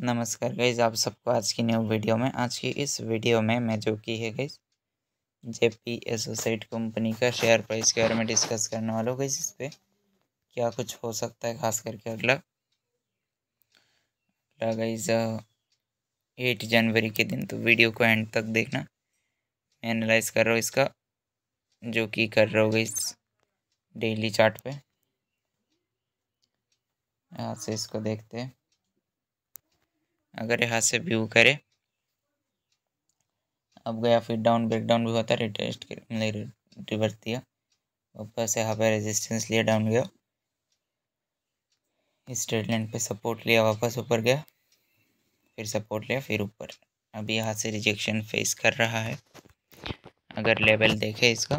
नमस्कार गईज आप सबको आज की न्यू वीडियो में आज की इस वीडियो में मैं जो की है guys J P associate company का शेयर प्राइस के बारे में डिस्कस करने वाला हूँ गई इस पर क्या कुछ हो सकता है खास करके अगला अगला गईज एट जनवरी के दिन तो वीडियो को एंड तक देखना एनालाइज कर रहा हूँ इसका जो कि कर रहा हूँ गईज डेली चार्ट पे यहाँ से इसको देखते हैं अगर यहाँ से व्यू करें अब गया फिर डाउन ब्रेक डाउन भी होता है रिटेस्ट रिवर्स दिया वापस यहाँ पर रेजिस्टेंस लिया डाउन गया स्ट्रेट लाइन पे सपोर्ट लिया वापस ऊपर गया फिर सपोर्ट लिया फिर ऊपर अभी यहाँ से रिजेक्शन फेस कर रहा है अगर लेवल देखें इसका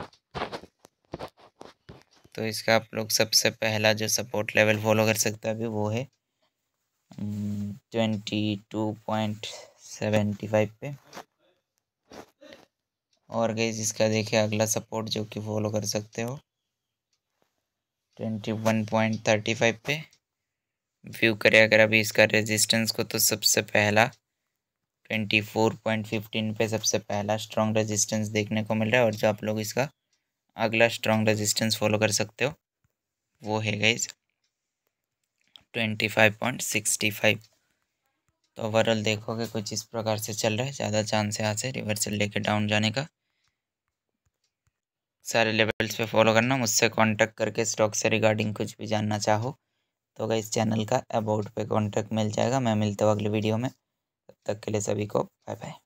तो इसका आप लोग सबसे पहला जो सपोर्ट लेवल फॉलो कर सकते हैं अभी वो है twenty two point seventy five पे और गई इसका देखिए अगला सपोर्ट जो कि फॉलो कर सकते हो twenty one point thirty five पे व्यू करें अगर अभी इसका रेजिस्टेंस को तो सबसे पहला ट्वेंटी फोर पॉइंट फिफ्टीन पे सबसे पहला स्ट्रॉन्ग रेजिस्टेंस देखने को मिल रहा है और जो आप लोग इसका अगला स्ट्रॉन्ग रेजिस्टेंस फॉलो कर सकते हो वो है guys twenty five point sixty five तो ओवरऑल देखोगे कुछ इस प्रकार से चल रहा है ज़्यादा चांस है यहाँ से रिवर्सल लेके डाउन जाने का सारे लेवल्स पे फॉलो करना मुझसे कांटेक्ट करके स्टॉक से रिगार्डिंग कुछ भी जानना चाहो तो अगर इस चैनल का अबाउट पे कांटेक्ट मिल जाएगा मैं मिलता हूँ अगले वीडियो में तब तक के लिए सभी को बाय बाय